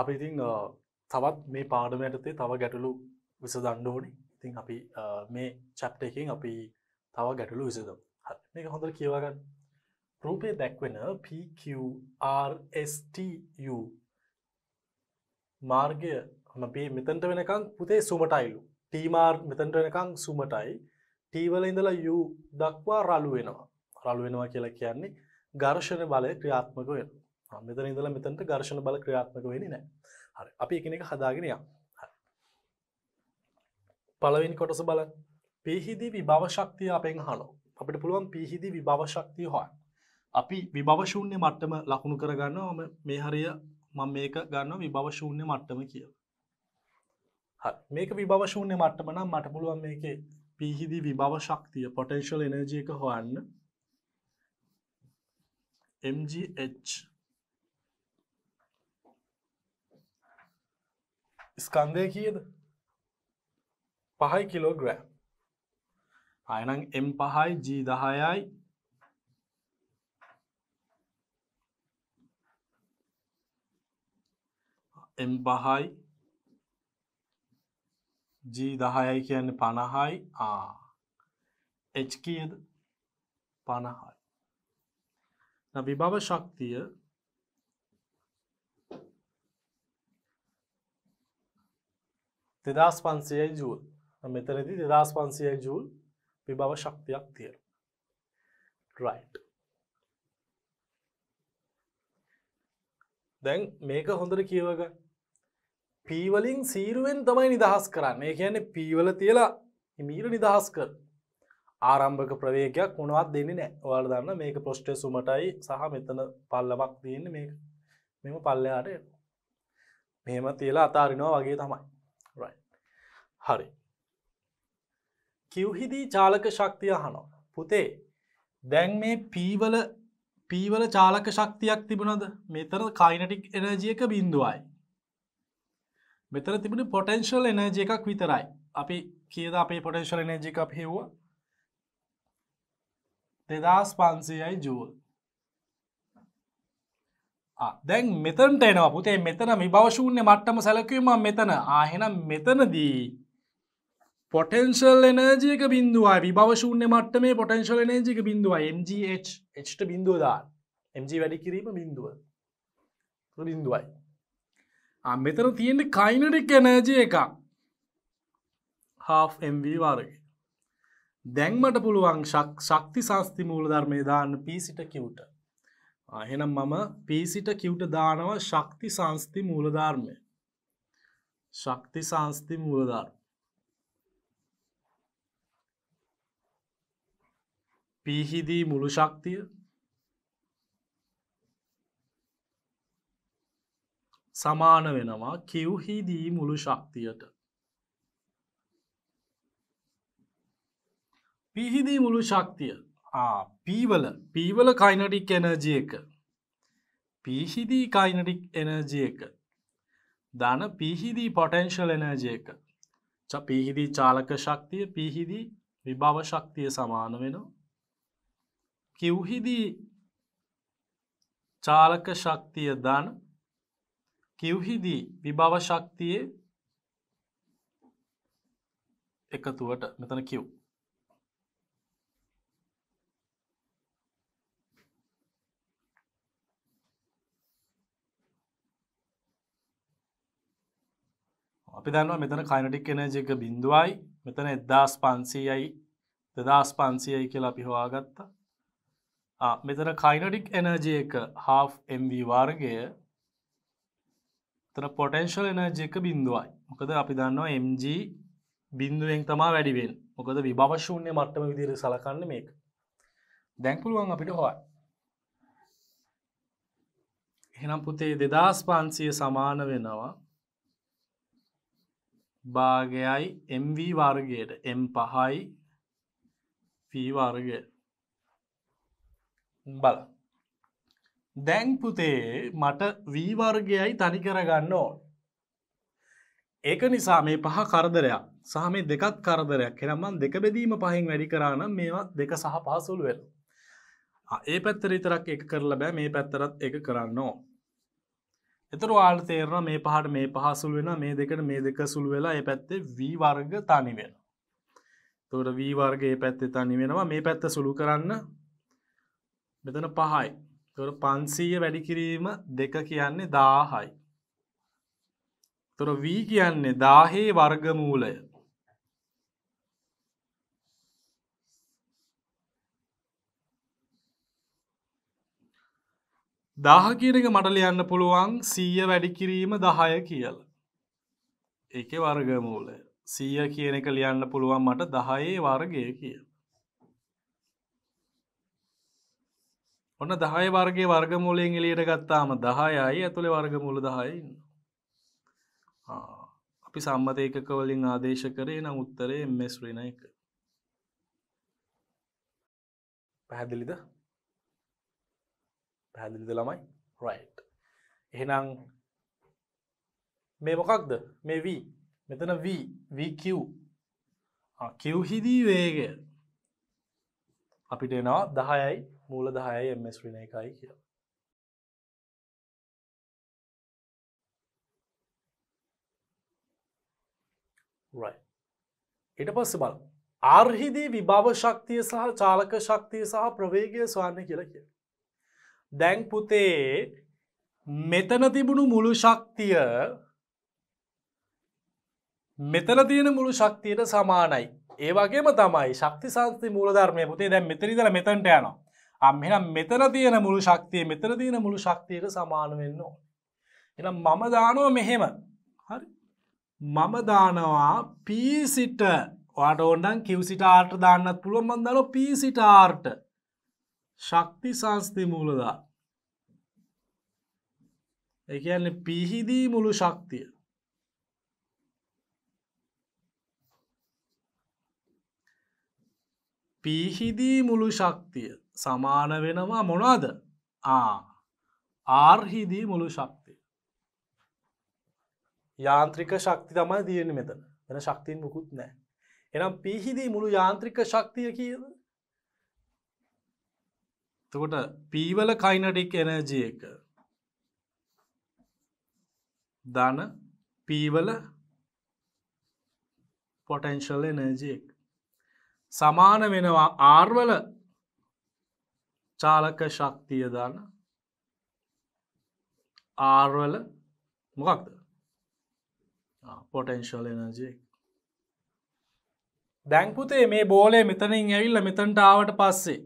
අපි ඉතිං තවත් මේ පාඩම යටතේ තව ගැටලු විස දණ්ඩෝනි ඉතිං අපි මේ චැප්ට එකින් අපි තව ගැටලු විසද මේ හොඳර කියවගන්න රූපය දැක්වෙන PQRSTU මාර්ගය හමබේ මෙතන්ට වෙනකං පුතේ සුමටයිලු ටීමාර් මෙතන්ට වෙනකං සුමටයි ටීවල ඉඳලා යු දක්වා රලු වෙනවා රලු වෙනවා කියලා කියන්නේ ගර්ෂණ බලය ක්‍රියාත්මක වෙන මෙතන ඉඳලා මෙතනට ඝර්ෂණ බල ක්‍රියාත්මක වෙන්නේ නැහැ. හරි. අපි එකිනෙක හදාගෙන යමු. හරි. පළවෙනි කොටස බලන්න. පිහිදි විභව ශක්තිය අපෙන් අහනවා. අපිට පුළුවන් පිහිදි විභව ශක්තිය හොයන්න. අපි විභව ශූන්‍ය මට්ටම ලකුණු කරගන්නවා මම මේ හරිය මම මේක ගන්නවා විභව ශූන්‍ය මට්ටම කියලා. හරි. මේක විභව ශූන්‍ය මට්ටම නම් මට පුළුවන් මේකේ පිහිදි විභව ශක්තිය potential energy එක හොයන්න. mgh ස්කන්දය කියද පහයි කිලෝග්‍රෑම් අයනම් එම් පහයි ජී දහයයි එම් පහයි ජී දහයයි කියන්න පණහයි ආ එච් කියද පණහයි විභව ශක්තිය දෙදස් පන්සියයි ජූල් මෙතනති දෙදස් පන්සියයි ජූල් විභව ශක්තියක් තියෙන රයිට් දැන් මේක හොඳට කියවග පීවලින් සීරුවෙන් තමයි නිදහස් කරන්න ඒ කියන්නේ පීවල තියලා හිමීර නිදහස් කර ආරම්භක ප්‍රවේගයක් මොනවත් දෙන්න නෑ ඔයාල දන්න මේක පොස්්ට සුමටයි සහ මෙතන පල්ලමක් තියන්න මේ මෙම පල්ලයාට මෙහෙම තියලා අතාරිනවා වගේ තමයි හරි. කිව්හිදී චාලක ශක්තිය හනෝ. පුතේ දැන් මේ පීවල පීවල චාලක ශක්තියක් තිබුණද මෙතර කයිනටික් එනජියක බින්දුවයි. මෙතර තිබුණ පොටන්ශල් එනජ එකක් විතරයි අපි කියද අපේ පොටන්ශල් එනජි එකක් හෙව්ව දෙදස් පන්සයයි ජූල් දැන් මෙතන්ට එනවා පුතේ මෙතන මේ භවශූන්‍ය මට්ටම සැලකීම මෙතන ආහෙන මෙතනදී පොටන්ශල් එනජයක බින්දුවයි විභවශූන්‍ය මට්ට මේ පොටන්ශල් එනජික බිඳුව MGHට බිඳුව දාන්න MG වැඩි කිරීම බිඳුව බිඳුවයි අම්මතර තියෙන කයිනටික් එනජය එකක් හාMV වාරග දැන්මට පුළුවන් ශක් ශක්ති සංස්ති මූල ධර්මය දාන්න පිසිට කිව්ට එහෙනම් මම පිසිට කිව්ට දානව ශක්ති සංස්ති මූලධර්මය ශක්ති සංස්ති මූලධර්ම පිහිදී මුළු ශක්තිය සමාන වෙනවා කිව්හිදී මුළු ශක්තියට පිහිදී මුළු ශක්තිය පීවල පීවල කයිනටික් එනජය එක පිහිදී කයිනටික් එනජය එක දන පිහිදී පොටන්ශල් එනජය එක පිහිදී චාලක ශක්තිය පිහිදී විභව ශක්තිය සමාන වෙනවා කිව්හිදී චාලක ශක්තිය දන් කිව්හිදී විභව ශක්තියේ එකතුවට මෙතන කිව් අපි දන්නවා මෙතන කයිනටික් එනජ එක බිඳුවයි මෙතන එදදාස් පන්සීයයි දෙදස් පන්සියයි කියලා අපි හොවාගත්තා මෙතන කයිනොඩික් එනර්ජය එක හා MV වාර්ගය තන පොටන්ශල් එනර්ජය එක බිඳුවයි මොකද අපි දන්නවා MG බින්දුවෙන් තමා වැඩිවෙන් මොකද විභවශූන්‍ය මට්ටම විදිර සලකන්න මේක දැන්පුළුවන් අපිට හොයි එහෙනම් පුතේ දෙදස් පන්සිය සමාන වෙනවා භාගයයි MV වර්ගයට M පහයි පී වර්ගයට බල දැන්පුතේ මට වීවර්ගයයි තනි කරගන්න ඕ ඒක නිසා මේ පහ කරදරයක් සහ මේ දෙකත් කරදරයක් එනම්මන් දෙක බෙදීම පහෙන් වැඩි කරන්න මේවා දෙක සහ පහසුල් වෙන ඒ පැත්තර විතරක් එක කරලා බෑ මේ පැත්තරත් එක කරන්න ඕ එතර වාල් තේරන මේ පහට මේ පහසුල් වෙන මේ දෙකට මේ දෙක සුල් වෙලා ඒ පැත්තේ වීවර්ග තනි වෙන තොට වීවර්ගේ පැත්තේ තනි වෙනවා මේ පැත්ත සුළු කරන්න මෙතන පහයි තොර පන්සීය වැඩි කිරීම දෙක කියන්නේ දාහයි තොර වී කියන්නේ දාහේ වර්ගමූලය දාහකීරක මට ලියන්න පුළුවන් සීය වැඩිකිරීම දහය කියල එක වර්ගමූලය සීය කියන එක ලියන්න පුළුවන් මට දහයේ වර්ගය කියල ඔන්න දහය වර්ගේ වර්ගමූලයෙන් එලියට ගත්තාම දහයයි ඇතුළේ වර්ගමූල දහයන්න අපි සම්මත එකකවලින් ආදේශ කරේ නම් උත්තරේ මෙස්රෙන එක පැහැදිලිද පැහැදිලිද ළමයි රයි් එහෙනම් මේ මොකක්ද මේ වී මෙතන වී වීකව් කිව් හිදී වේගය අපිට එනවා දහයයි මූල දහයයි එම ශ්‍රණ එකයි කියලා ඊට පස්ස බල ආර්හිදී විභව ශක්තිය සහ චාලක ශක්තිය සහ ප්‍රවේගය ස්වන්න කියලා කිය. දැන් පුතේ මෙතන තිබුණු මුළු ශක්තිය මෙතන තියෙන මුළු ශක්තියට සමානයි. ඒ වගේම තමයි ශක්ති සංස්ති මූලධර්මය පුතේ දැන් මෙතරිදල මෙතැන්ට යනවා. අම්හෙනම් මෙතන තියෙන මුළු ශක්තිය මෙතර තියෙන මුළු ශක්තියට සමාන වෙන්න ඕන. එ මම දානෝ මෙහෙම හරි මම දානවා පීසිට වාට ඕන්ඩන් කිව්සිටාර්ට දාන්නත් පුළුව මන්දන පිසිටාර්ට ශක්ති සංස්ති මූලදා එකන්නේ පිහිදී මුළු ශක්තිය පිහිදී මුළු ශක්තිය සමාන වෙනවා මොනවාද ආර්හිදී මුළු ශක්තිය යාන්ත්‍රික ශක්ති තමයි තියෙන මෙතන වෙන ශක්තියෙන් මුකුත් නෑ එනම් පිහිදී මුළු යාන්ත්‍රික ශක්තිය කියද තකොට පීවල කයිනටික් එනජය එක ධන පීවල පොටන්ශල් එනජෙක් සමාන වෙනවා ආර්වල චාලක ශක්තිය දන්න ආර්වල මොකක්ද පොටන්ශල් එනජේ දැංපුතේ මේ බෝලය මෙතනින් ඇවිල්ල මෙතන්ට ආවට පස්සේ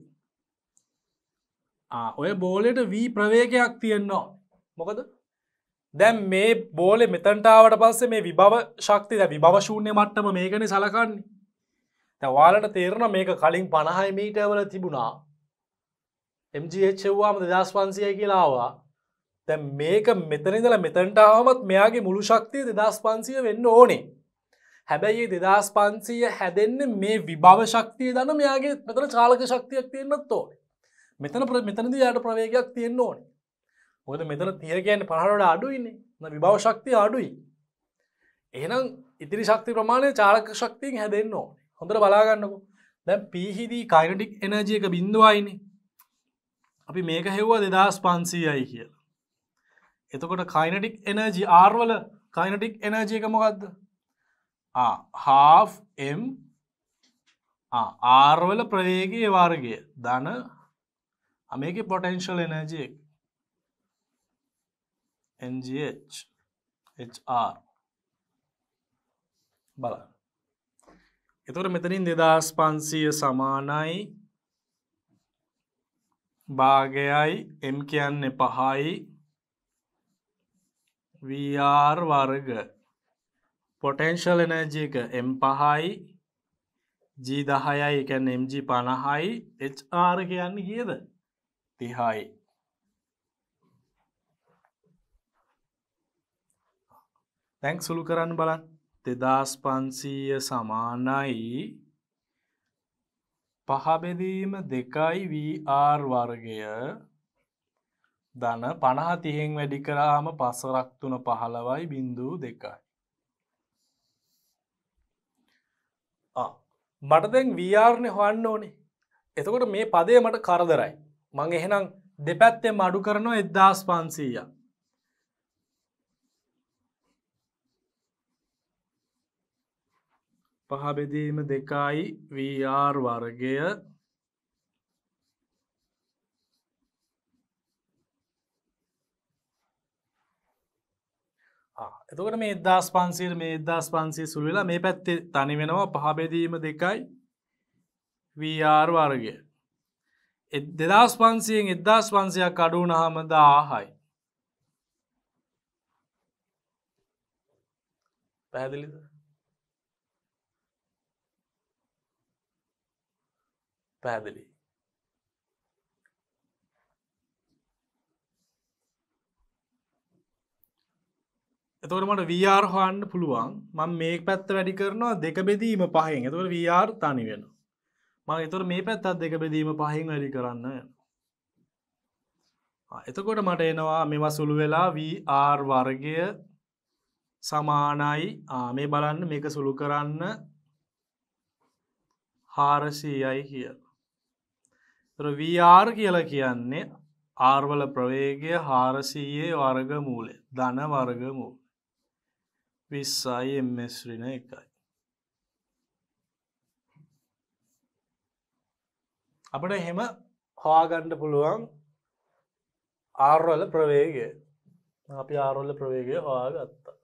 ඔය බෝලට වී ප්‍රවේගයක් තියෙන්නවා මොකද දැම් මේ බෝලෙ මෙතන්ටාවට පස්සේ මේ විභව ශක්ති ද විභවශූන්‍ය මට්ටම මේකන සලකන්නේ තැවාලට තේරණ මේක කලින් පණහයි මීටවල තිබුණා එMGHවාම දෙදස් පන්සිය කියලාවා තැ මේක මෙතනිදල මෙතැන්ටාවමත් මෙයාගේ මුළු ශක්තිය දෙදස් පන්සිය වෙන්න ඕනේ හැබැයි දෙදස් පන්සීය හැදෙන්න්න මේ විභව ශක්තිය දන්න මෙයාගේ මෙතන චාලක ශක්තියක් තියෙන්න්නත් ඕන මෙතන ප්‍ර මෙතනද යට ප්‍රවේගයක් තියෙන්න්න ඕන හොද මෙතන තියරගන්න පහරට අඩුයින්නේ විභව ශක්තිය අඩුයි එහනම් ඉතිරි ශක්ති ප්‍රමාණය චාලක ශක්තියෙන් හැදෙන්න්න ඕන හොඳට බලාගන්නකු දැ පිහිදී කයිනටික් එනජයක බිඳවායින්නේ අපි මේක හෙව්වා දෙදස් පන්සීයයි කියලා. එතකොට කයිනටික් එනජි ආර්වල කයිනටික් එනජය එක මොකක්ද හාම් ආර්වල ප්‍රවේගේ වාර්ගය දන අමේක පොටන්ශල් එනජෙක් NGHR බල එතුට මෙතනින් දෙදස් පන්සිය සමානයි භාගයයි එම් කියන්න පහයි වR වර්ග පොටන්ශල් එනජ එක එම් පහයි ජී දහයයි එකැන් එම්ජ පණහයි HR කියන්න කියද තිහයි තැක් සුළු කරන්න බලන් දෙදස් පන්සීය සමානයි පහබෙදීම දෙකයි වR වර්ගය දන පණහතිහෙන් වැඩි කරාම පසරක්තුන පහළවයි බිඳූ දෙකයි. මටදැන් වRණය හොන්න ඕනේ එතකොට මේ පදේ මට කරදරයි. මං එහෙනම් දෙපැත්තේ මඩු කරනවා එදදාස් පන්සීයක්. පහබෙදීම දෙකයි වR වර්ගය එතකට මේ එදදාස් පන්සිර මේ එදදාස් පන්සේ සුළු වෙලා මේ පැත්තේ තනි වෙනවා පහබෙදීම දෙකයි වR වර්ගය දෙදස් පන්සියෙන් එදදාස් පන්සියක් අඩුනහම දාහයි පැදිලිද පැහැදිලි. එතකට මට වR හොන්න පුළුවන් මං මේ පැත්ත වැඩි කරනවා දෙක බෙදීම පහෙන් එතකට වR තනි වෙන මං එතුර මේ පැත්තත් දෙක බෙදීම පහෙන් වැඩි කරන්න එතකොට මට එනවා මෙම සුළු වෙලා වR වර්ගය සමානයි මේ බලන්න මේක සුළු කරන්න හාරසීයයි කියලා වR කියලා කියන්නේ ආර්වල ප්‍රවේගය හාරසයේ වර්ග මූලේ ධන වර්ගමූ විස්සයි එමස්රින එකයි. අපට එහෙම හවාගණ්ඩ පුළුවන් ආර්වල ප්‍රවේගය අපි ආරොල්ල ප්‍රවේගය හවාගත්තා.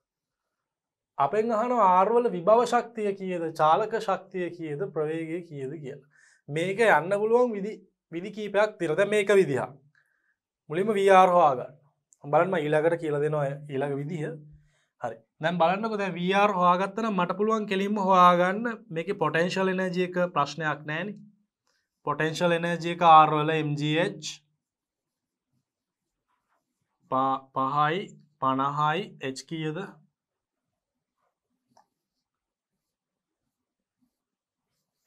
අපෙන් අහන ආර්වල විභව ශක්තිය කියද චාලක ශක්තිය කියද ප්‍රවේගය කියද කියලා. මේක යන්න පුළුවන් විදි විදි කීපයක් තිරද මේක විදිහ මුලිම වආර්හවාගන්න බලන්ම ඊළඟට කියල දෙනවා ඊළඟ විදිහ හරි දැම් බලන්නකොද වආර් හවාගත්තන මට පුළුවන් කෙලින්ම හවාගන්න මේක පොටන්ශල් එනජයක ප්‍රශ්නයක් නෑන පොටන්ශල් එනජයක ආර්වල MGH පහයි පණහයි එච් කියද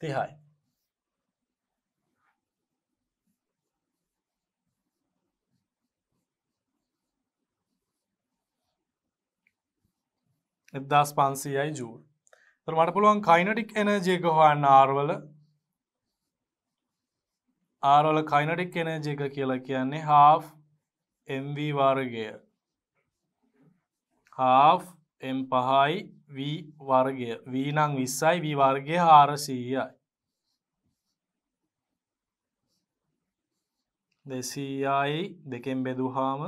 තිහයි එදදාස් පන්සීයයි ජූල් මට පුළුවන් කයිනටික් එනජයක හොයන්න ආර්වල ආරල කයිනටික් එනජයක කියලා කියන්නේ හා එම්ව වර්ගය හා එම් පහයි වී වර්ගය වීනං විස්සයි වී වර්ගය හාරසීයයි දෙසීයයි දෙකෙන් බෙදුහාම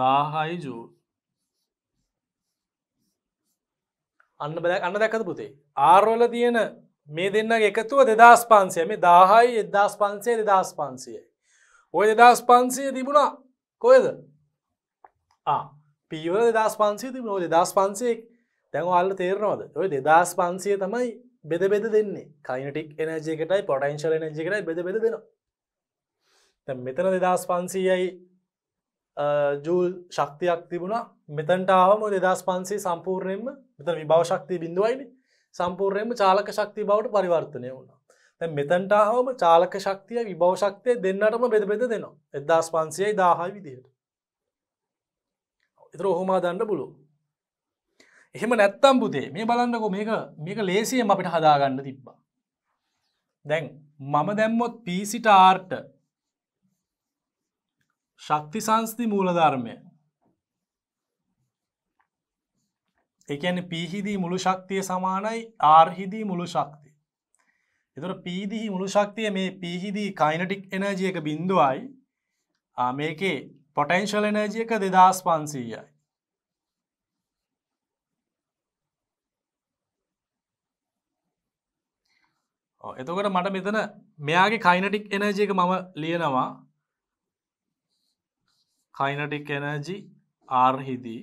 දාහයි ජූල් අන්න බල අන්න දැකත පුතේ ආරෝල තියන මේ දෙන්න එකතුව දෙදස් පන්සය මේ දාහයි එදස් පන්සේ දෙදස් පන්සියයි ඔය දෙදස් පන්සය තිබුණා කොයද පීවල දෙදස් පන්සේ තිබුණ ඔය දෙදස් පන්සෙක් දැන් අල්ල තේරනවද ඔය දෙදස් පන්සය තමයි බෙද බෙද දෙන්නේ කයිනටික් එනජකටයි පොටයින්ශල එනජකටයි බෙද බෙද දෙනවා මෙතන දෙදස් පන්සීයයි ජූල් ශක්තියක් තිබුණා මෙතන්ටාවම දෙදස් පන්සේ සම්පූර්ණයෙන්ම මෙත විභව ශක්තිය බිඳුවයිනි සම්පූර්ණයෙන්ම චාලක ශක්ති බවට පරිවර්තනය වුණා තැ මෙතන්ටාවම චාලක ශක්තිය විභව ශක්තිය දෙන්නටම බෙද බෙද දෙනවා එදස් පන්සියයි දාහයි විදියට එතර ඔහොමා දන්න බුලු එහෙම නැත්තම් බුදේ මේ බලන්නකො මේක මේක ලේසියම අපිට හදාගන්න තිබ්බා දැන් මම දැම්මොත් පිසිටාර්ට ශක්ති සංස්ති මූලධර්මය එකන පිහිදී මුළු ශක්තිය සමානයි ආර්හිදී මුළු ශක්තිය එතුර පීදිහි මුළු ශක්තිය මේ පිහිදී කයිනටික් එනජිය එක බිඳුවයි මේකේ පොටන්ශල් එනජිය එක දෙදස් පන්සීයයි එතකට මට මෙතන මෙයාගේ කයිනටික් එනජ එක මම ලියනවා කයිනටික් එනර්ජි ආර්හිදී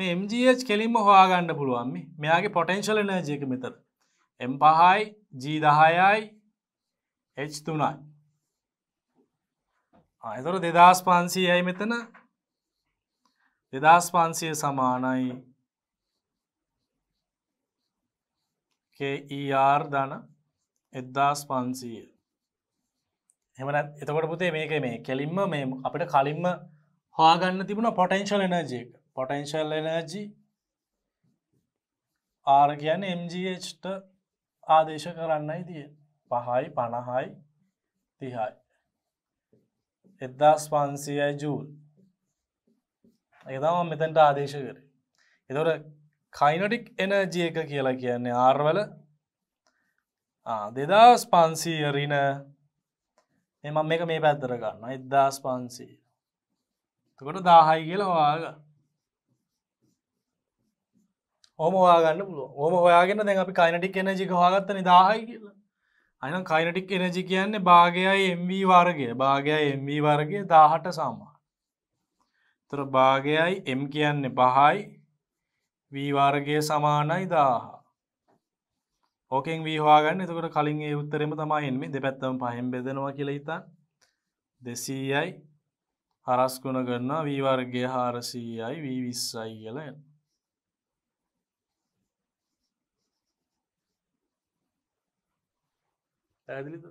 මේ MGH කෙලින්ම හොයාගන්න පුළුවන්ම මෙයාගේ පොටෙන්ශල් එනර්ජයක මෙතර එම් පහයි ජීදහයයි එච් තුනයි අතර දෙදස් පන්සීයයි මෙතන දෙදස් පන්සිය සමානයි කER දන එද්දාස් පන්සීය හෙමනත් එතකොට පුතේ මේක මේ කෙලින්ම මේ අපිට කලින්ම හාගන්න තිබුණ පොටන්ශල් එනජ පොටන්ශල් එනජී ආර කියන MGHට ආදේශ කරන්නයි තිය පහයි පණහයි තිහයි එදදාස් පන්සියයි ජූල් එතම මෙතැන්ට ආදේශ කර එතොට කයිනොටික් එනජ එක කියලා කියන්නේ ආර්වල දෙදස් පන්සීයරින මෙම මේක මේ පැත්තර ගන්න එදදාස් පන්සී තකොට දාහයි කියල හවාග හොම හවාගන්න පුළුව හොම හොයාගෙන දැන් අපි කයිනටික් එනජික හවාගත්තන දාහයි කියලා අයන කයිනටික් එනජි කියන්නේ භාගයයි එම්ව වර්ගය භාගයයි එම්ව වර්ගේ දාහට සාමා තර භාගයයි එම් කියන්නේ පහයි වීවාර්ගය සමානයි දාහා ඕකෙන් වීහවාගන්න එතකට කලින් ඒ උත්තරෙම තමයි එන්නේ දෙපැත්තම පහෙන් බෙදෙනවා කියලා හිතා දෙසීයයි හරස්කුණ ගන්නා වීවර්ගේ හාරසීයයි වී විස්සයි කියල පැදිලිද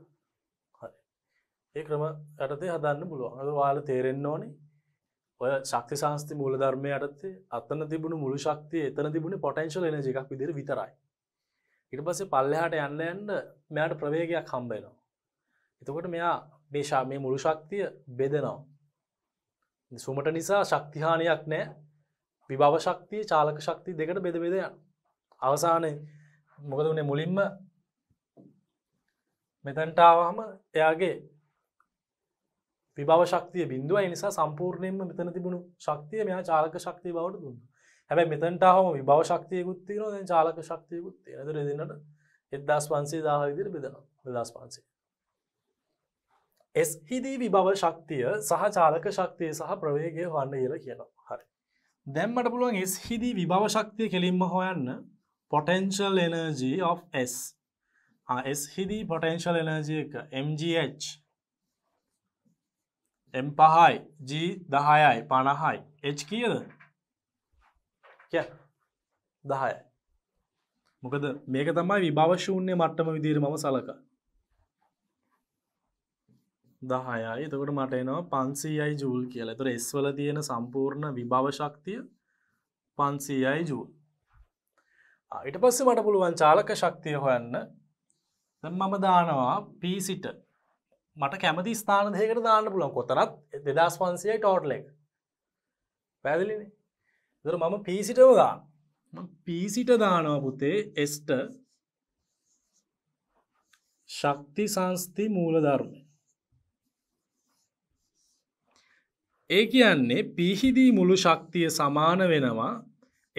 ඒ ක්‍රම යටතේ හදන්න පුළුවන් අද වාල තේරෙන්න්න ඕනේ ඔය ශක්ති සංස්ති මූලධර්මය යටතේ අත්තන තිබුණු මුළු ශක්තිය එතන තිබුණ පොටන්ශල් එන එකක් විදිර විතරයි ඉට පස්සේ පල්ලෙහාට යන්න යන්න මෙයාට ප්‍රවේගයක් හම්බේනවා. එතකොට මෙයා මේශා මේ මුළු ශක්තිය බෙදනවා. සුමට නිසා ශක්තිහානයක් නෑ විභව ශක්තිය චාලක ශක්ති දෙකට බෙද බෙදයන්. අවසානය මොකද වනේ මුලින්ම මෙතැන්ටාවහම එයාගේ විභව ශක්තිය බින්දුවයි නිසා සම්පූර්ණයෙන්ම මෙතන තිබුණු ශක්තිය මෙයා චාලක ශක්තිය බවට දුන්න. හැබැ මෙතන්ටහම විභව ශක්තියකුත් තියෙන චාලක ශක්තියකුත් තියෙන රෙදිනට එදදාස් පන්සේ දාහ විදිර බෙදෙන දස් පන්සේ. එස් හිදී විභව ශක්තිය සහ චාලක ශක්තිය සහ ප්‍රවේගය වන්න කියල කියනවා හරි. දැම්මට පුළුවන් එස් හිදී විභව ශක්තිය කෙලින්ම හොයන්න potential energy of S S හිදී පොටන්ශල් එනර්ජය එක MGH එම් පහයි G දහයයි පණහයි H කියද කිය දහය මොකද මේක තමයි විභවශූන්‍ය මට්ටම විදිර මම සලක දහයයි එතකොට මට එනවා පන්සීයයි ජූල් කියලා තුර එස්වල තියෙන සම්පූර්ණ විභවශක්තිය පන්සීයයි ජූල් ඊට පස්සේ මට පුළුවන් චාලක ශක්තිය හොයන්න මම දානවා පිසිට මට කැමති ස්ථාන දෙකට දාන්න පුළන් කොතරත් දෙදස් පන්සියයි ටෝට්ලෙක් පැදිලිනේ දර මම පිසිටම ගාන පිසිට දානවා පුතේ එස්ට ශක්ති සංස්ති මූලධර්ම ඒ කියන්නේ පිහිදී මුළු ශක්තිය සමාන වෙනවා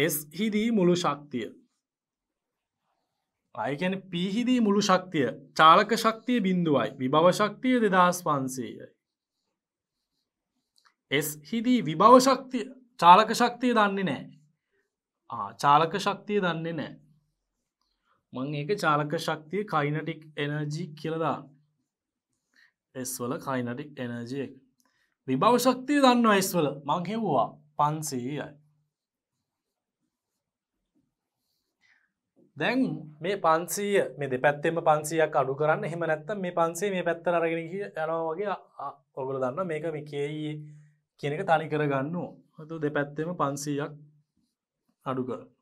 එස්හිදී මුළු ශක්තිය අයගැන පිහිදී මුළු ශක්තිය චාලක ශක්තිය බිඳුවයි විභව ශක්තිය දෙදස් පන්සේයයි එස් හිදී විභව ශක්තිය චාලක ශක්තිය දන්නේ නෑ චාලක ශක්තිය දන්නේ නෑ මං ඒක චාලක ශක්තිය කයිනටික් එනජී කියලදා එස්වල කයිනටික් එනජය විභව ශක්තිය දන්න ඇස්වල මං හෙව්වා පන්සීයයි දැන් මේ පන්සීය මේ දෙපැත්තෙම පන්සියක් අඩු කරන්න හෙම නැත්ත මේ පන්සේ මේ පැත්තර අරගෙන යනවා වගේ ඔගුල දන්න මේක මේ කේයේ කියන එක තනි කරගන්නවා හතු දෙපැත්තෙම පන්සීයක් අඩු කර මේකට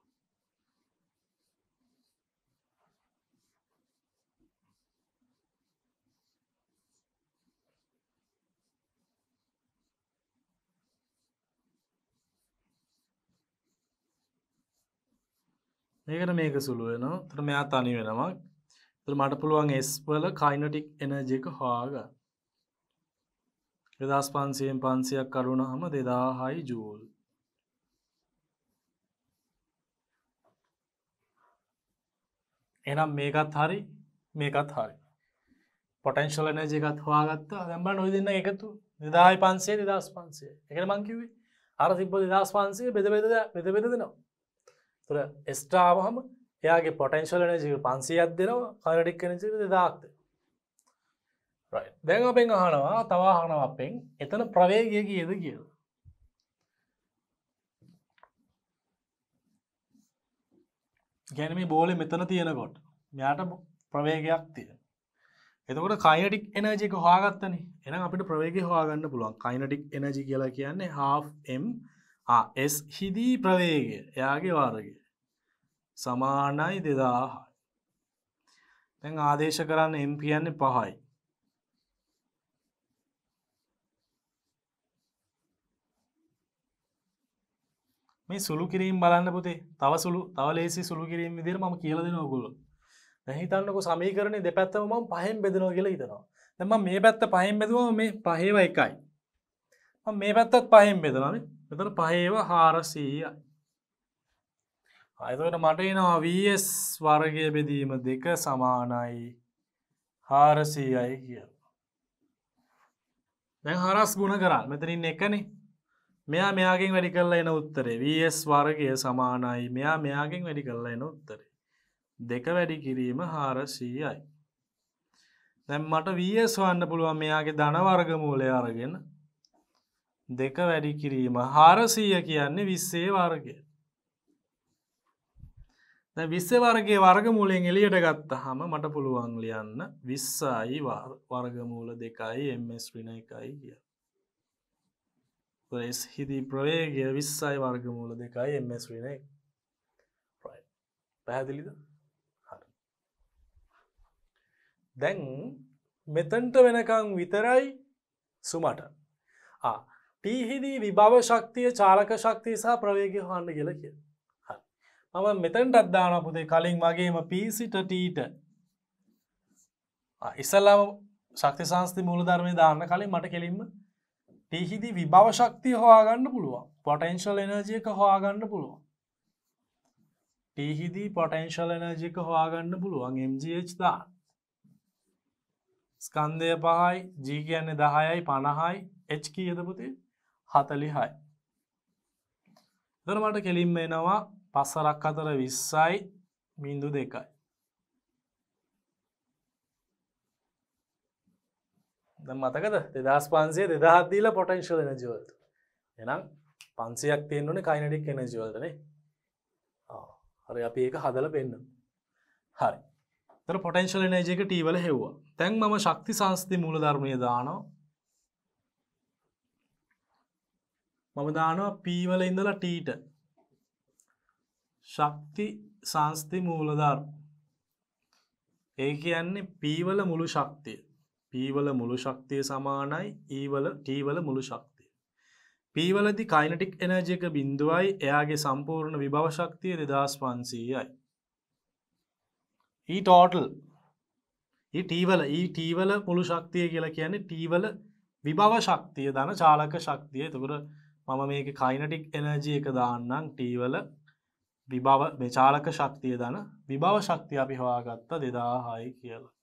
මේක සුළු වෙනවා තර මෙයා තනි වෙනවා තුර මට පුළුවන් එස්වල කයිනටික් එනජක හවාගන්න එදස් පන්සියෙන් පන්සියක් කරුණ හම දෙදාහයි ජූල් එනම් මේකත් හරි මේකත් හරි පොටන්ශල නජකත් හවාගත්තා දැම්බ නොයි දෙන්න එකතු දෙදායි පන්සේ දෙදස් පන්සේ එකට මංකිවේ අර තිබ්බ දෙදස් පන්සේ බෙදබෙද බෙදබෙද දෙනවා තුර එස්ටාවහම එයාගේ පොටන්ශල නජක පන්සියක් දෙනවා කරඩික් කනසිේ දෙදාක්තේ දැන් අපෙන් අහනවා තවාහන අපෙන් එතන ප්‍රවේගය කියද කියද ගැන මේ බෝලෙ මෙතන තියෙනකොට මෙයාට ප්‍රවේගයක් තියෙන එතකොට කයිනටික් එනජික හාගත්තන එන අපිට ප්‍රවේග හවාගන්න පුළුවන් කයිනටික් එනජි කියලා කියන්නේ හම් එස් හිදී ප්‍රවේගය එයාගේ වාරගය සමානයි දෙදාහයි තැන් ආදේශ කරන්න එම් කියන්නේ පහයි මේ සුළු කිරීම් බලන්න පුතේ තව සුළු තව ලේසි සුළු කිරීම විදිර ම කියල දෙෙන ඔගුල්ල හිතන්නක සමීකරණ දෙපැත්තම ම පහෙන් බෙදෙනවා කියලා හිතනවා දෙම මේ පැත්ත පහෙන් බෙදුව මේ පහේව එකයි මේ පැත්තත් පහෙන් බෙදනන මෙතන පහේව හාරසීයයි අයතට මට එනවා වස් වර්ගය බෙදීම දෙක සමානයි හාරසීයයි කිය දැ හරස් ගුණ කරන්න මෙතරින් එකනේ මෙයා මෙයාගෙන් වැඩි කරලා එන උත්තරේ වස් වර්ගය සමානයි මෙයා මෙයාගෙන් වැඩි කරලා එන උත්තරේ දෙක වැඩි කිරීම හාරසීයයි දැම් මට වස් වන්න පුළුවන් මෙයාගේ ධනවර්ගමූලය අරගෙන දෙක වැඩි කිරීම හාරසීය කියන්නේ විස්සේ වර්ගය විස්ස වර්ගේ වර්ගමූලෙන් එලියට ගත්ත හම මට පුළුවන් ලියන්න විස්සායි වර්ගමූල දෙකයි එම්ස් වින එකයි කිය එස් හිදී ප්‍රවේගය විස්සයි වර්ගමූල දෙකයි එමස් වෙන පැහැදිලිද දැන් මෙතන්ට වෙනකං විතරයි සුමට පීහිදී ah, විභව ශක්තිය චාලක ශක්තිය සහ ප්‍රවේගය හන්න කියල කිය මම මෙතැන්ට අත්දානපුදේ කලින් වගේම පිසිටටීට ah, ඉසල්ලාම ශක්ති සංස්ති මුූල ධර්මය දාන්න කලින් මට කෙලින්ම ටිහිදි විභව ශක්තිය හොයාගන්න පුළුවන් පොටන්ශල් එනජයක හොයාගන්න පුළුවන් ටිහිදී පොටන්ශල් එනජික හොයාගන්න පුළුවන් MGH දා ස්කන්දය පහයි ජී කියන්නේ දහයයි පණහයි එච් කියදපුති හතලිහයි දරමට කෙලින්ම එනවා පස්සරක් අතර විස්සයි මින්දු දෙකයි ඇතම් මතකද දෙදස් පන්සේ දෙදහත්දීල පොටන්ශල් එනජවල්ට එනම් පන්සයක් තියෙන්වන කයිනටික් එනජවල්ටනේ හරි අපි ඒක හදල පෙන්න්න හරි තර පොටන්ශල් එනජක ටීවල හෙව්වා තැන් මම ශක්ති සංස්ති මූල ධර්මය දානෝ මම දානවා පීවල ඉඳලා ටීට ශක්ති සංස්ති මූලධර් ඒ කියන්නේ පීවල මුළු ශක්තිය පීවල මුළු ශක්තිය සමානයි ඒවල ටීවල මුළු ශක්තිය. පීවලදි කයිනටික් එනජක බිඳුවයි එයාගේ සම්පූර්ණ විභවශක්තිය දෙදස් පන්සීයයි. ඊ e ටෝටල් ටීවල e ඒ e ටීවල මුළු ශක්තිය කියලා කියන්නේ ටීවල විභව ශක්තිය දන චාලක ශක්තිය තුකර මම මේක කයිනටික් එනජය එක දාන්නම් ටීවල විභව චාලක ශක්තිය දන විභව ශක්තිය අපි හවාගත්ත දෙදාහායි කියලා.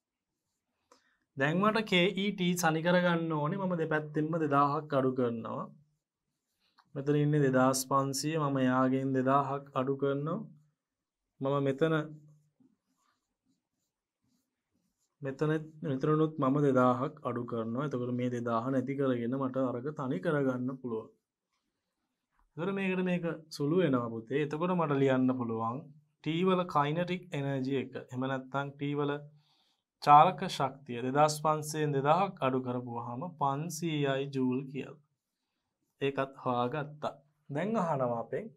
දැන්මට කEට සනිකරගන්න ඕනේ මම දෙපැත්තෙම දෙදාහක් අඩු කරනවා මෙතන ඉන්න දෙදස් පන්සිය මම යාගෙන් දෙදාහක් අඩු කරනවා මම මෙතන මෙතන මෙතරනුත් මම දෙදාහක් අඩු කරනවා එතකට මේ දෙදාහ නැති කරගෙන මට අරග තනි කරගන්න පුළුව දර මේකට මේක සුළු වෙනවා පුතේ එතකොට මට ලියන්න පුළුවන් ටීවල කයිනටික් එනජ එක එම නැත්තං ටීවල චාලක ශක්තිය දෙදස් පන්සයෙන් දෙදහක් අඩු කරපුහම පන්සීයයි ජූල් කියල ඒකත් හාගත්තා දැන් අහනවා අපෙන්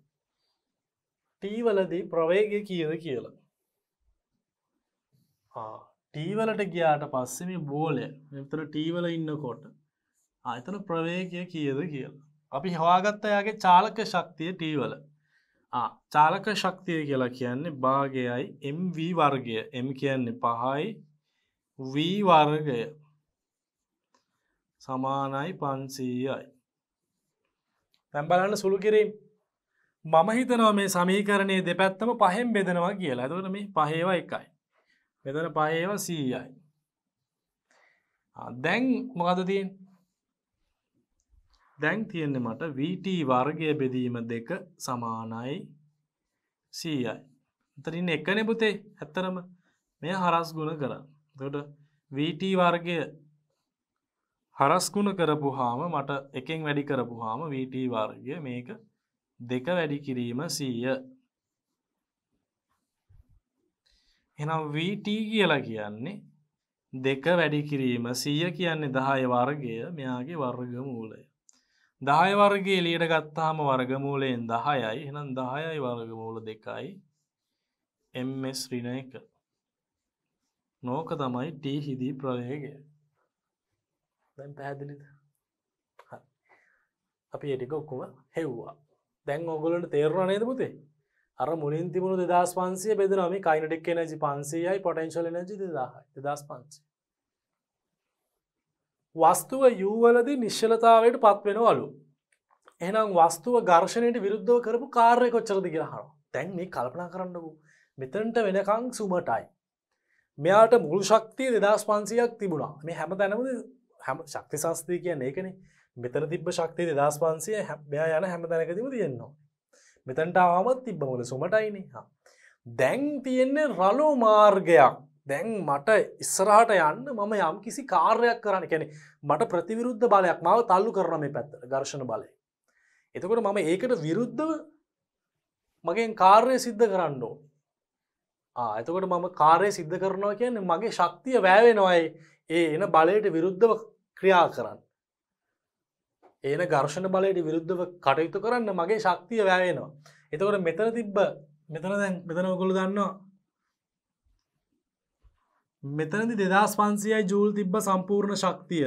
ටීවලදී ප්‍රවේග කියද කියලා ටීවලට ගියාට පස්සෙම බෝලය මෙතර ටීවල ඉන්නකොට අතන ප්‍රවේගය කියද කියලා අපි හවාගත්තයාගේ චාලක ශක්තිය ටීවල චාලක ශක්තිය කියලා කියන්නේ භාගයයි MV වර්ගය එම කියන්නේ පහයි වී වර්ගය සමානයි පන්සීයයි. තැම්බලන්න සුළු කිරීම මම හිතනවා මේ සමීකරණය දෙපැත්තම පහෙන් බෙදෙනවා කියලා ඇතුවට මේ පහේව එකයි. බෙදන පහේව සීයයි. දැන් මොකදතින් දැන් තියෙන්නේ මට වීට වර්ගය බෙදීම දෙක සමානයි සීයයි. එතරින් එකනෙපුතේ ඇත්තරම මේ හරස් ගුණ කරන්න. දොට වීට වර්ගය හරස්කුණ කරපු හාම මට එකෙන් වැඩි කරපු හාම වීට වර්ගය මේක දෙක වැඩි කිරීම සීය එනම් වීට කියලා කියන්නේ දෙක වැඩි කිරීම සීය කියන්නේ දහය වර්ගය මෙයාගේ වර්ග මූලය දහය වර්ගේ ලීට ගත්තාම වර්ගමූලයෙන් දහයයි එනම් දහයයි වර්ගමූල දෙකයි එම්ස් රිණ එක නෝක තමයි ටී හිදී ප්‍රවේගය දැන් පැහැදිලිද අපි එටික ඔක්කුම හෙව්වා දැන් ඔගොලට තේරවනේද පුතේ අර මුලින් තිබුණු දෙදස් පන්සිය බෙදනම කයිනටෙක් එනජි පන්සයයි පොටන්ශල් එනජි දෙදාහයි දෙදස් පන්සි වස්තුව යූවලදී නිශ්ෂලතාවයට පත්වෙනවලු එනම් වස්තුව ගර්ශණයට විරුද්ධව කරපු කාර්ය කොච්චරදි කියලාහන තැන් මේ කල්පනා කරන්න වූ මෙතන්ට වෙනකං සුමටයි මෙයාට මුළු ශක්තිය දෙදස් පන්සියක් තිබුණා මේ හැම තැනමද හැම ශක්ති ශස්තිය කියන්න ඒකන මෙතර තිබ ශක්තිය දෙදස් පන්සිය හැබ්‍යා යන හැම තැනකතිම තියෙන්නවා මෙතැන්ට ආමත් තිබ්බ මොද සුමටයින දැන් තියෙන්නේ රලෝ මාර්ගයක් දැන් මට ඉස්සරහට යන්න මම යම් කිසි කාර්යක් කරන්න කැනෙ මට ප්‍රතිවිරුද්ධ බලයක් මාව තල්ලු කරන මේ පැත්ත ගර්ශණ බලය එතකොට මම ඒකට විරුද්ධව මගේ කාර්ය සිද්ධ කරන්න ඕ එතකොට මම කාරය සිද්ධ කරනවා කියන්නේ මගේ ශක්තිය වෑවෙනවයි ඒ එන බලයට විරුද්ධව ක්‍රියා කරන්න. ඒන ගර්ෂණ බලයට විරුද්ධව කටයුතු කරන්න මගේ ශක්තිය වෑවෙනවා. එතකොට මෙතන තිබ්බ මෙතන දැන් මෙතන ඔගොලු දන්නවා. මෙතනදි දෙදස් පන්සියයි ජූල් තිබ්බ සම්පූර්ණ ශක්තිය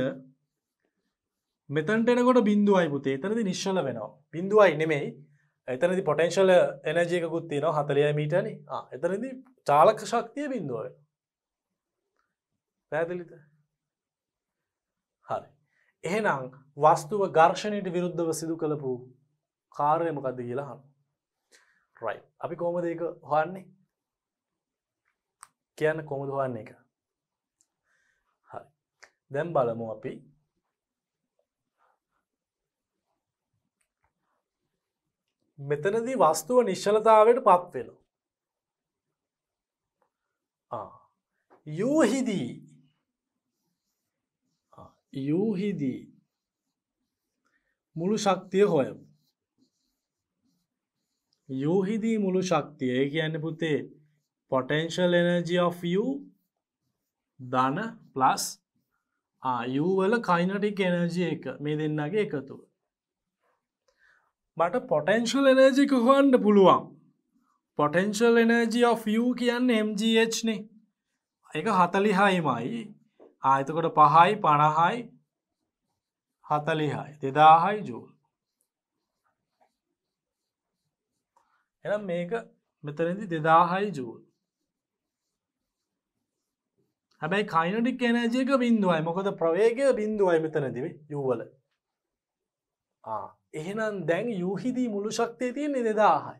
මෙතැන්ට එනකොට බින්දුවයි පුතේ එතනදි නිශ්ල වෙනවා. බිඳුවයි නෙමෙයි එතනදි පොටන්ශල් එනජයකුත් තියෙන හතරය මීටන එතනදි චාලක ශක්තිය බින්දුවය පැදිලිත හරි එහෙනම් වස්තුව ගර්ෂණයට විරුද්ධව සිදු කළපු කාර්යමකද කියලා හන්න රයි අපි කෝමද එක හන්නේ කියන්න කොමුද හන්නේ එක හරි දැම් බලමු අපි මෙතනදී වස්තුව නිශ්චලතාවට පත්වෙනවා. යූහිදී යූහිදී මුළු ශක්තිය හොයම්. යූහිදී මුළු ශක්තිය ඒ කියන්න පුතේ පොටන්ශල් එනජ ධන ප්ලස් ආයුවල කයිනටික් එනජ එක මේ දෙන්නගේ එකතුව මට පොටන්ශල් එනර්ජික හොන්ඩ පුළුවන් පොටන්ශල් එනර්ජී of you කියන්න MGHනේ එක හතලිහායිමයි ආයතකොට පහයි පණහයි හතලිහායි දෙදාහයි ජූල් එනම් මේක මෙතරදි දෙදාහයි ජූල් හැබැයි කයිනටික් එනජයක බින්දුවයි මොකද ප්‍රවේගය බින්දුවයි මෙතනදිවේ යුවල ආ එහෙනම් දැන් යුහිදී මුළු ශක්තිය තියන්නේ දෙදාහයි.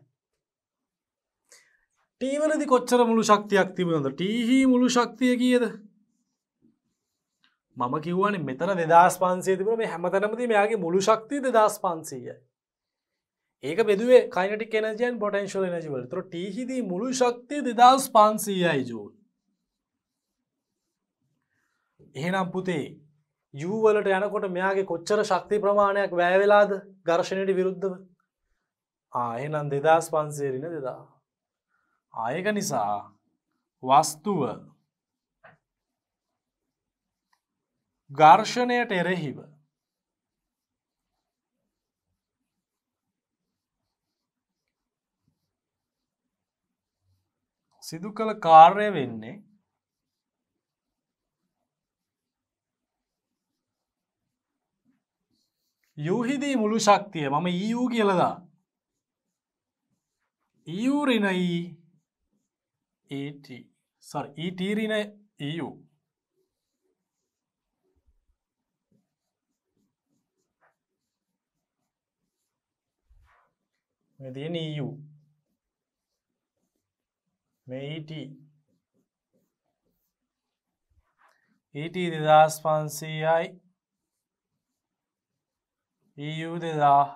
ටීවලදි කොච්චර මුළු ශක්තියක් තිබුණද ටීහි මුළු ශක්තිය කියද. මම කිවන මෙතන දෙදස් පන්සේ තිබුණ මේ හැමතනමති මෙයාගේ මුළු ශක්තිය දෙදස් පන්සීය. ඒක බෙදුවේ කයිනටි කෙනජයන් පොටන්ශල් නජවලතර ටීහිදී මුළු ශක්තිය දෙදස් පන්සීයයි ජූල්. එහෙනම් පුතේ යූවලට යනකොට මෙයාගේ කොච්චර ශක්ති ප්‍රමාණයක් වැෑවෙලාද ගර්ශණයට විරුද්ධව ආයනම් දෙදස් පන්සේරින දෙදා. ආයක නිසා වස්තුව ගර්ෂණයට එරෙහිව සිදු කළ කාර්ය වෙන්නේ යුහිදී මුළු ශක්තිය මම ඊයූ කියලදා ඊයුරිනයි සර් e ඊටීරින ඊයු e e මෙතියෙන ඊයු මේට ඊට දෙදස් පන්සීයයි ඊයු දෙදා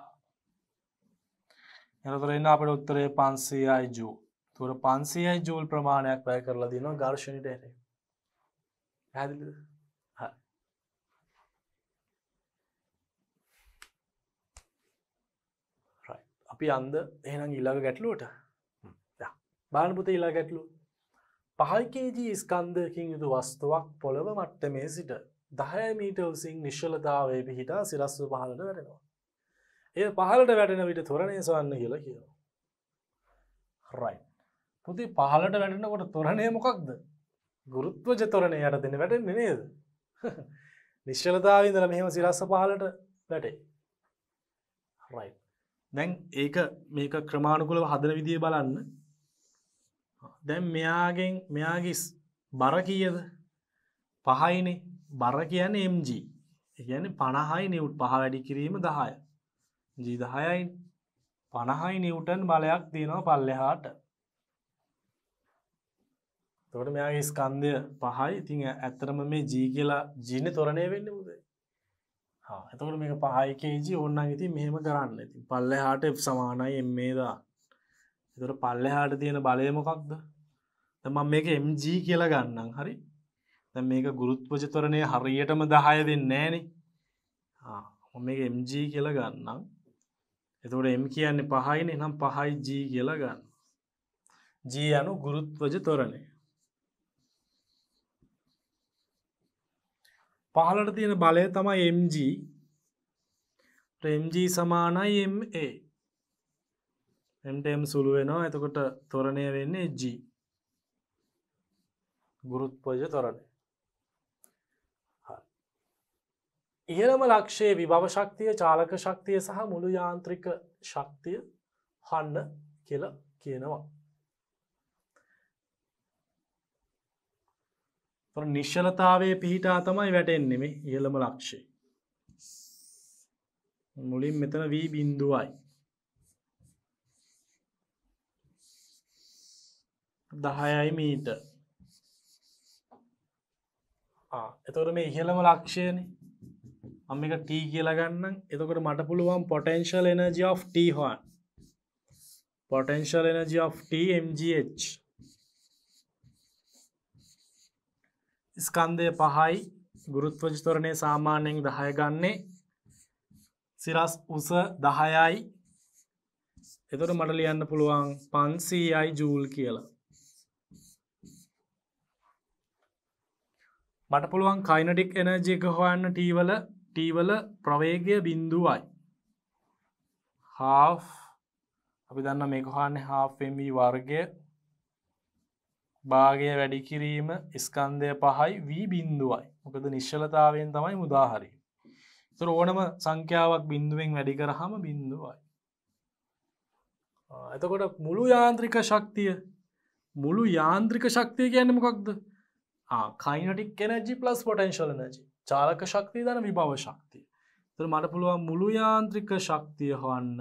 එනතුරින් අපට උත්තරේ පන්සීයයි ජූ තුර පන්සීයයි ජූල් ප්‍රමාණයක් වැය කරලා දිනවා ගර්ශණයට එන පැදිලිද අපි අන්ද එහෙනම් ඉල්ලාග ගැටලුවට බානපුත ඉලා ගැටලු පහයිකේජී ස්කන්ධයකින් යුතු වස්තුවක් පොළව මට්ටමේ සිට දහය මීට උසින් නිශ්ලතාවේ පිහිටා සිරස්ව පහලට වැටෙනවා. ඒ පහලට වැටෙන විට තොරණය සවන්න කියලා කියනවා. රයි. පුති පහලට වැටෙනකොට තොරණය මොකක්ද. ගුරුත්වජ තොරණය යට දෙන වැටෙන්නේ නේද. නිශ්ලතාවන්දල මෙහෙම සිරස්ස පහලට වැටේ. රයි. දැන් ඒක මේක ක්‍රමාණුකුලව හදන විදිිය බලන්න. දැන් මෙයාගෙන් මෙයාගිස් බර කියද පහයිනේ බර කියන MG එකන පණහයි නිවට් පහ වැඩි කිරීම දහය ජීදහයයි පණහයි නිවටන් බලයක් තියෙනවා පල්ලෙහාට තොට මෙයාගේ ස්කන්දය පහයි ඉතිං ඇත්තරම මේ ජී කියලා ජීන තොරණය වෙන්න පුදේ ඇතකට මේක පහයිකේජී ඔන්න ඉති මෙහෙම කරන්න ඇති පල්ල හාට සමානයි එම්මේදා එතුට පල්ලෙ හාට තියෙන බලයමොකක්ද තමන් මේක MG කියලා ගන්නම් හරි දැන් මේක ගුරුත්වජ ත්වරණය හරියටම 10 දෙන්නේ නැහනේ. ආ මම මේක mg කියලා ගන්නම්. එතකොට m කියන්නේ 5යිනේ. එහෙනම් 5යි g කියලා ගන්න. g anu ගුරුත්වජ ත්වරණය. පහළට තියෙන බලය තමයි mg. mg සමානයි ma. එම්ටම් සුළු වෙනවා එතකොට තොරණය වෙන්නේ ජී ගුරුත්පජ තොරණය ඉහළම ලක්ෂයේ විභව ශක්තිය චාලක ශක්තිය සහ මුළු යාන්ත්‍රික ශක්තිය හන්න කියල කියනවා. නිශ්ෂලතාවේ පිහිටා තමයි වැටෙන්නෙමේ ඉහළම ලක්ෂේ. මුලින් මෙතන වී බින්දුවයි. දහයයි මීට එතවට මේ ඉහළම ලක්ෂයනේ අම එක ටී කියලාගන්න එතකට මට පුළුවන් පොටන්ශල් එනජ of T හන් පොටන්ශල් එනජ of T mgh ස්කන්දය පහයි ගුරුත්වජිතොරණය සාමාන්‍යයෙන් දහය ගන්නේ සිරස් උස දහයයි එතොට මට ලියන්න පුළුවන් පන්සීයයි ජූල් කියලා මට පුළුවන් කයිනටික් එනජ එක හොයන්න ටීවල වල ප්‍රවේගය බින්දුවයි හා අපි දන්න මේකහන්න හාම්ව e වර්ගය භාගය වැඩි කිරීම ස්කන්දය පහයි වී බින්දුවයි මොකද නිශ්ලතාවෙන් තමයි මුදාහරි තුර ඕනම සංඛ්‍යාවක් බින්දුවෙන් වැඩි කරහම බින්දුවයි එතකොට මුළු යාන්ත්‍රික ශක්තිය මුළු යාන්ත්‍රික ශක්තිය කියන්න මොකක්ද කයිනටික් එනජි පලස් පොටන්ශල් නජී චාලක ශක්තිය දන විභව ශක්තිය. තර මට පුළුවන් මුළු යාන්ත්‍රික ශක්තිය හොන්න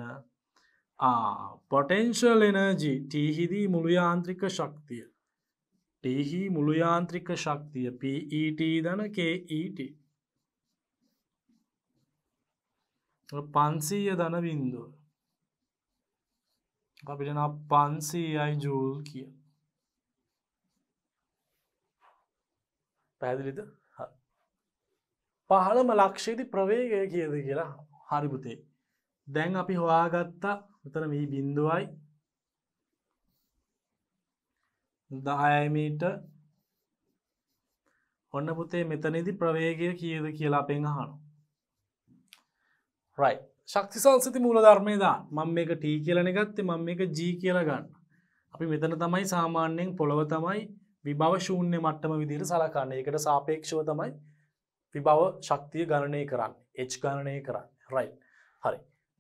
පොටෙන්ශල් එනජී ටීහිදී මුළු යාන්ත්‍රික ශක්තිය. ටීහි මුළු යාන්ත්‍රික ශක්තිය පීට දන කීට. පන්සීය දනවින්දුව. අපිටන පන්සීයයි ජූල් කිය. පැදිලිද පහළම ලක්ෂේති ප්‍රවේගය කියද කියලා හරිපුතේ දැන් අපි හොයාගත්තා මෙතන මේ බින්දුවයි දහයමීට ඔන්න පුතේ මෙතනදි ප්‍රවේගය කියද කියලා අපෙන් අහනු රයි ශක්ති සංසති මූල ධර්මයදා මං මේක ටී කියලන ගත්තේ මං මේක ජී කියලා ගන්න අපි මෙතන තමයි සාමාන්‍යයෙන් පොළොව තමයි විභව ශූන්‍ය මට්ටම විදිර සලකන්න එකට සාපේක්ෂව තමයි විභව ශක්තිය ගණනය කරන්න එච් ගණනය කරන්න රයි හරි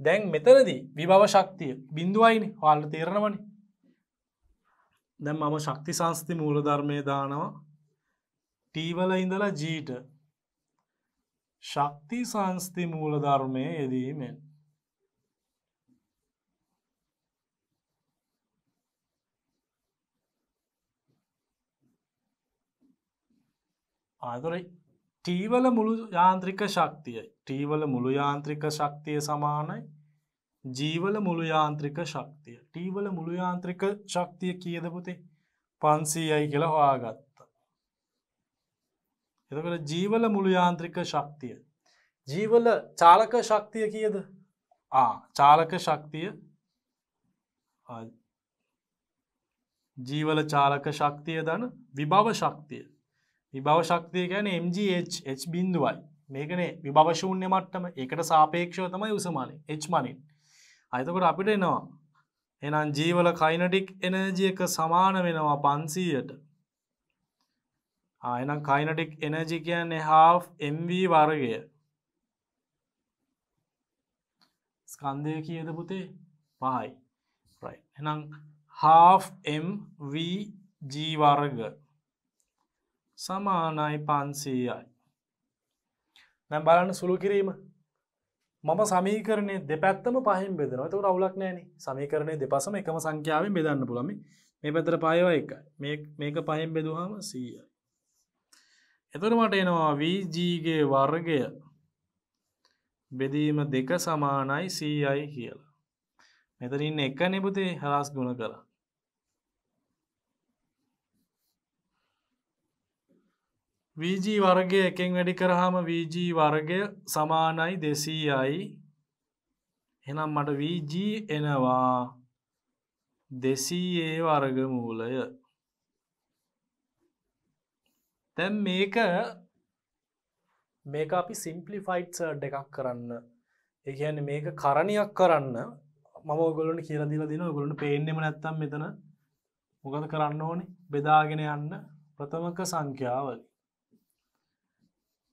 දැන් මෙතනදී විභව ශක්තිය බිඳුවයින හල්ල තේරණවන දැම් මම ශක්ති සංස්ති මූලධර්මය දානවා ටීවල ඉඳලා ජීට ශක්ති සංස්ති මූලධර්මය යෙදීමෙන් ආතුරයි ටීවල මුළු යාන්ත්‍රික ශක්තිය ටීවල මුළු යාන්ත්‍රික ශක්තිය සමානයි ජීවල මුළු යාන්ත්‍රික ශක්තිය ටීවල මුළු යාන්ත්‍රික ශක්තිය කියදපුතේ පන්සීයයි කියලා හොයාගත්ත එතකට ජීවල මුළු යාන්ත්‍රික ශක්තිය ජීවල චාලක ශක්තිය කියද චාලක ශක්තිය ජීවල චාලක ශක්තිය දන විභව ශක්තිය විභව ශක්තිය ගැන MGH H බින්දුවයි මේකනේ විභවශූන්‍ය මට්ටම එකට සාපේක්ෂව තමයි උසමාලය H මනින් අයතකොට අපිට එනවා එනම් ජීවල කයිනටික් එනර්ජියක සමාන වෙනවා පන්සීයට ආයනම් කයිනටික් එනර්ජි කියන්නේ හා MV වර්ගය ස්කන්දය කියද පුතේ පහයි එනම් හා MVG වර්ග සමානයි පන්සීයයි. නැ බලන්න සුළු කිරීම මම සමීකරණය දෙපැත්තම පහෙන් බෙදෙන තකට අවුලක් නෑන සමීකරණය දෙපසම එකම සංඛ්‍යාවෙන් බෙදන්න පුළමි මේ පැතර පයව එක මේක පහෙන් බෙදුහම සීයයි. එතුරමට එනවා වීජීගේ වර්ගය බෙදීම දෙක සමානයි සීයයි කියලා. මෙතරින් එක නිපුතේ හරස් ගුණ කලා වීජී වර්ගය එකෙන් වැඩි කරහම වීජී වර්ගය සමානයි දෙසීයයි එනම් මට වීජී එනවා දෙසීයේ වර්ගමූලය තැන් මේක මේක අපි සිම්පලිෆයිට් සර්ඩ් එකක් කරන්න එකන්න මේක කරණයක් කරන්න මම ගොලට කියරදිල දින ගොලට පේන්නෙම නැත්තම් මෙතන මොකද කරන්න ඕනි බෙදාගෙන යන්න ප්‍රථමක සංඛ්‍යාවල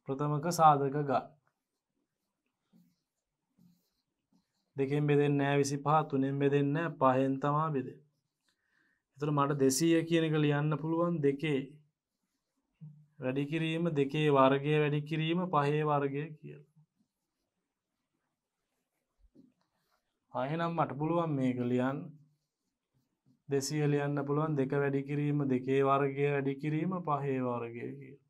ප්‍රථමක සාධක ග දෙකෙන් බෙදෙන් නෑ විසි පහ තුනෙන් බෙදෙන්න පහෙන් තමා බෙද එතුර මට දෙසීය කියන එක ලියන්න පුළුවන් දෙකේ වැඩිකිරීම දෙකේ වර්ගය වැඩිකිරීම පහේ වර්ගය කියලා අහනම් මට පුළුවන් මේක ලියන් දෙසිය ලියන්න පුළුවන් දෙක වැඩිකිරීම දෙකේ වර්ගය වැඩිකිරීම පහේ වර්ගය කියලා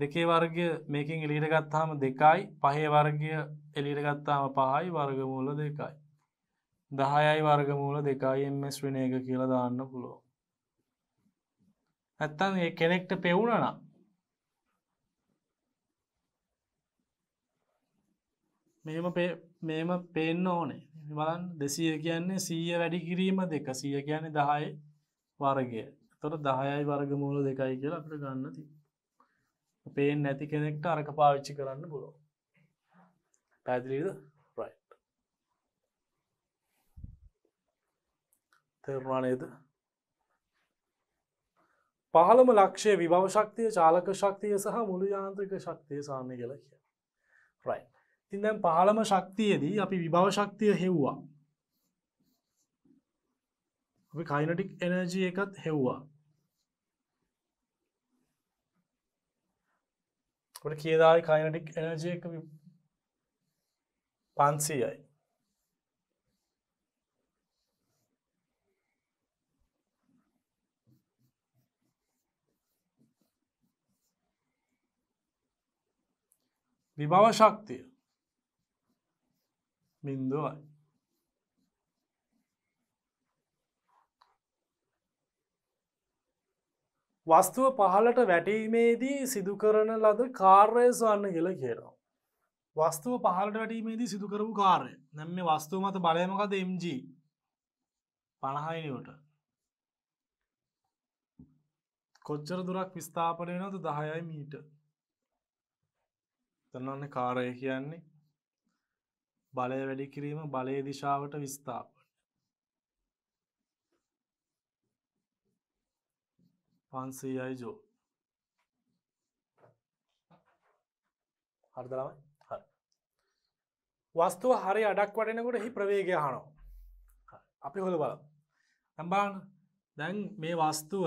දෙකේ වර්ගය මේකින් එලීට ගත්තාම දෙකයි පහේ වර්ගය එලීට ගත්තාම පහයි වර්ගමූල දෙකයි. දහයයි වර්ගමූල දෙකයි එමස් වෙන එක කියලා දාන්න පුළුව. ඇත්තන් ඒ කෙනෙක්ට පෙවුණනම් මෙම මෙම පෙන්න්න ඕනේ බලන් දෙසිය කියන්නේ සීය වැඩි කිරීම දෙක සිය කියන්නේ දහයි වර්ගය තොර දහයයි වර්ගමූල දෙකයි කියලා අපට ගන්න තිී පේෙන් නැති කෙනෙක්ට අරක පාවිච්චි කරන්න පුළුව පැදිලිද රයි් තෙරවානේද පහළම ලක්ෂය විභව ශක්තිය චාලක ශක්තිය සහ මුළු යාන්ත්‍රික ශක්තිය සාන්න කල කිය රයි තින්දැම් පහළම ශක්තියදී අපි විභව ශක්තිය හෙව්වා අපි කයිනටික් එනජී එකත් හෙව්වා ට කියදායි කයිනටික් එනජය එක පන්සීයයි විභව ශක්තිය බින්දුවයි වස්තුව පහලට වැටීමේදී සිදුකරන ලද කාර්ය සවන්න කියලා කියනවා. වස්තුව පහලට වැටීමේදී සිදුකරපු කාරය නැම මේ වස්තුව මත බලයමකද MG පණහයිනිවට කොච්චර දුරක් විස්ථාපනය නොද දහයයි මීට තන්නන්න කාරය කියන්නේ බලය වැඩි කිරීම බලය දිශාවට විස්ථාප පන්සීයයි ජෝ හර්දලම හ වස්තුව හරි අඩක් වටෙනකොට හි ප්‍රවේගය හනෝ අපි හොඳ බල තම්බාන් දැන් මේ වස්තුව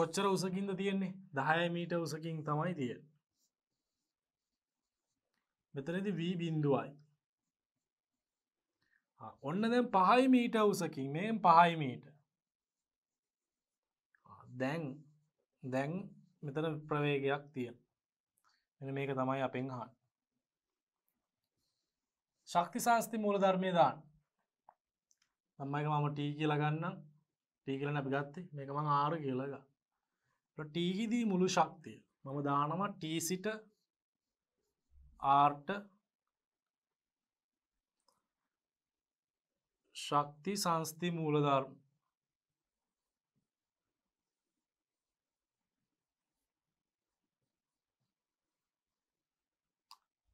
කොච්චර උසකින්ද තියෙන්නේ දහය මීට උසකින් තමයි තිය මෙතනති වී බින්දුවයි ඔන්න දැන් පහයි මීට උසකින් මේ පහයි මීට දැන් දැන් මෙතන ප්‍රවේගයක් තිය එන මේක තමයි අපෙන් හන් ශක්ති ශාස්ති මූල ධර්මය දාන් තම්මයික මම ටී කියලගන්න ටී කියලන අපි ගත්තේ මේක මං ආර කියලග ටීහිදී මුළු ශක්තිය මම දානවා ටී සිට ආර්ට ශක්ති සංස්ති මූලධර්ම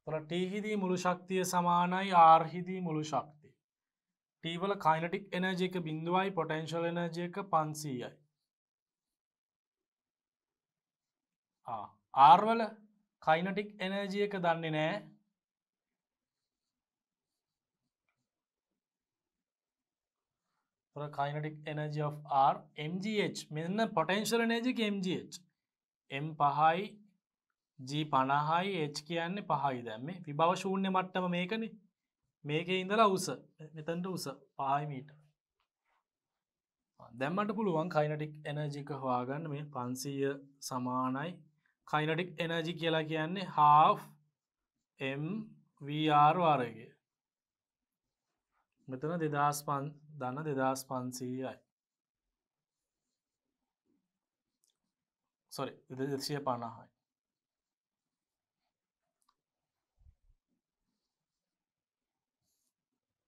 තොර ටීහිදී මුළු ශක්තිය සමානයි ආර්හිදී මුළු ශක්තිය. ටීවල කයිනටික් එනජ එක බිඳුවයි පොටන්ශල් එනජ එක පන්සීයයි. ආර්වල කයිනටික් එනජිය එක දන්නේ නෑ කයිනටික් එනජ R MGH මෙන්න පොටන්ශල් එනජක MGH M පහයි ජී පණහායි එච් කියන්නේ පහයි දැම්මේ විභව ශූන්‍ය මට්ටම මේකන මේක ඉඳලා උස මෙතන්ට උස පායිමීට දැම්මට පුළුවන් කයිනටික් එනජික හවාගන්න මේ පන්සීය සමානයි කයිනටික් එනජි කියලා කියන්නේ හා වR වාරගේ මෙතන දෙදස් පන් දන්න දෙදස් පන්සීයයි සොරි දෙදසිය පණහායි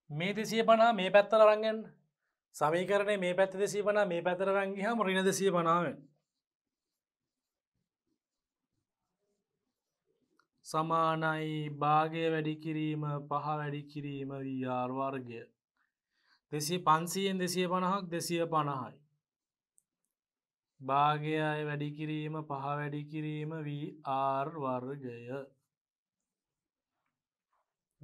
මේ දෙසිය පනා මේ පැත්තර රංගෙන් සමීකරණය මේ පැත්ත දෙසී පනා මේ පැතර රංගිහම රිණ දෙසිය පනාවෙන් සමානයි භාගය වැඩි කිරීම පහ වැඩි කිරීම වී ආර්වාර්ගය දෙසී පන්සීයෙන් දෙසිය පණහක් දෙසිය පණහයි භාගයයි වැඩි කිරීම පහ වැඩි කිරීම වී ආර්වර්ගය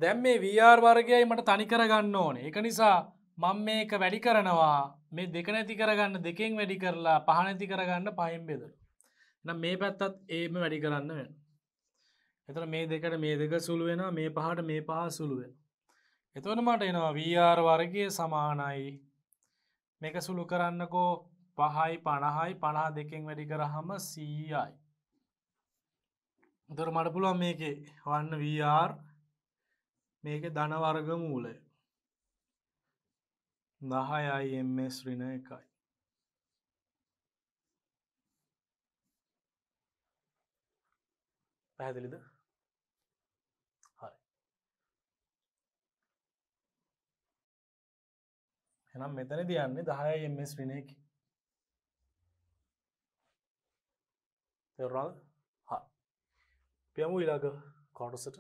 දැම් මේ වR වර්ගයයි මට තනිකරගන්න ඕන එක නිසා මං මේක වැඩි කරනවා මේ දෙක නැති කරගන්න දෙකෙන් වැඩි කරලා පහනැති කරගන්න පහිම් බෙදර නම් මේ පැත්තත් ඒම වැඩි කරන්න වෙන එතර මේ දෙකට මේ දෙක සුළු වෙන මේ පහට මේ පහ සුළුවෙන එතවන මට එනවා වR වර්ගය සමානයි මේක සුළු කරන්නකෝ පහයි පණහයි පනා දෙකෙන් වැඩි කරහම සීයි දොර මට පුළුවන් මේකේ වන්න වR මේක ධන වර්ග මූලය දහයයිMS රින එකයි පැහැදිලිද හරි එනම් මෙතන තියන්නේ දහයයිMS රින එක තෙරවාද හ පියමු ඉලාග කොටසට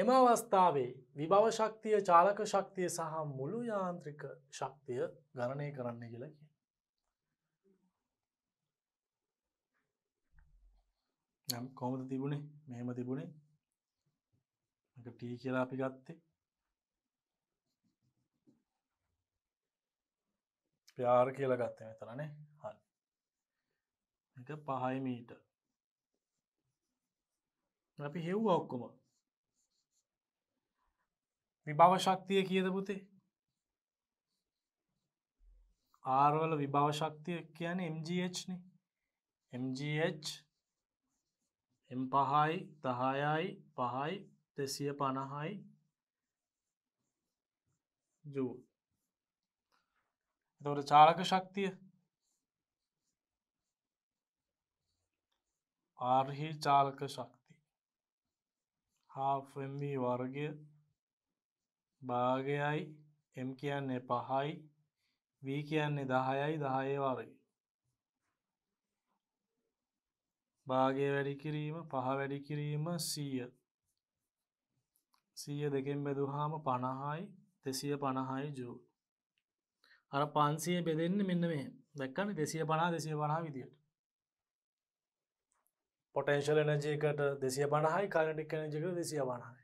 එම අවස්ථාවේ විභව ශක්තිය චාලක ශක්තිය සහ මුළු යාන්ත්‍රික ශක්තිය ගණනය කරන්න කියලා කිය. නම් කොමද තිබුණේ මෙහෙම තිබුණේ ටී කියලා අපි ගත්තේ ප්‍යාර කියලා ගත්තේ මෙතරනේ හල් එක පහයි මීට අපි හෙව්වා ඔක්කොම විභව ශක්තිය කියද පුතේ ආර්වල විභව ශක්තිය කියන MGHන MGH එම් පහයි දහයයි පහයි දෙසිය පණහයි ජූ එතවට චාලක ශක්තිය ආර්හි චාලක ශක්ති හා වර්ගය භාගයයි එම් කියන්නේ පහයි වී කියන්නේ දහයයි දහයේ වර්ග භාගය වැඩි කිරීම පහ වැඩි කිරීම සීය සීය දෙකෙන් බෙදුහාම පණහායි දෙසිය පණහායි ජූ අර පන්සිය බෙදෙන්න මෙන්න මේ දැක්කන දෙසිය පනා දෙසිය පනා විදියට පොටන්ශල් එනජයකට දෙසිය පණහායි කාරටික් එනජක දෙසිය පණහායි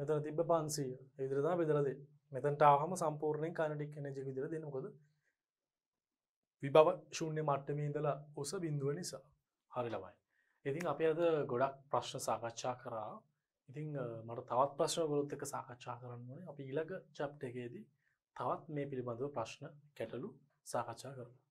මෙතන තිබ පන්සීය ඉදිරිතා බෙදරද මෙතැන්ට ආහම සම්පූර්ණයෙන් කනටික් එන ජිවිදිර දෙනකොද විභව ශූන්‍ය මට්ටමේ ඉඳලා ඔස බිඳුව නිසා හරි ලබයි ඉතින් අප අද ගොඩක් ප්‍රශ්න සාකච්ඡා කරා ඉතිං මට තවත් ප්‍රශ්න ගොලොත් එක සාකච්ඡා කරන්න ඕනේ අපි ඉලක චප්ට එකේදී තවත් මේ පිළිබඳව ප්‍රශ්න කැටලු සාකච්ඡා කරමු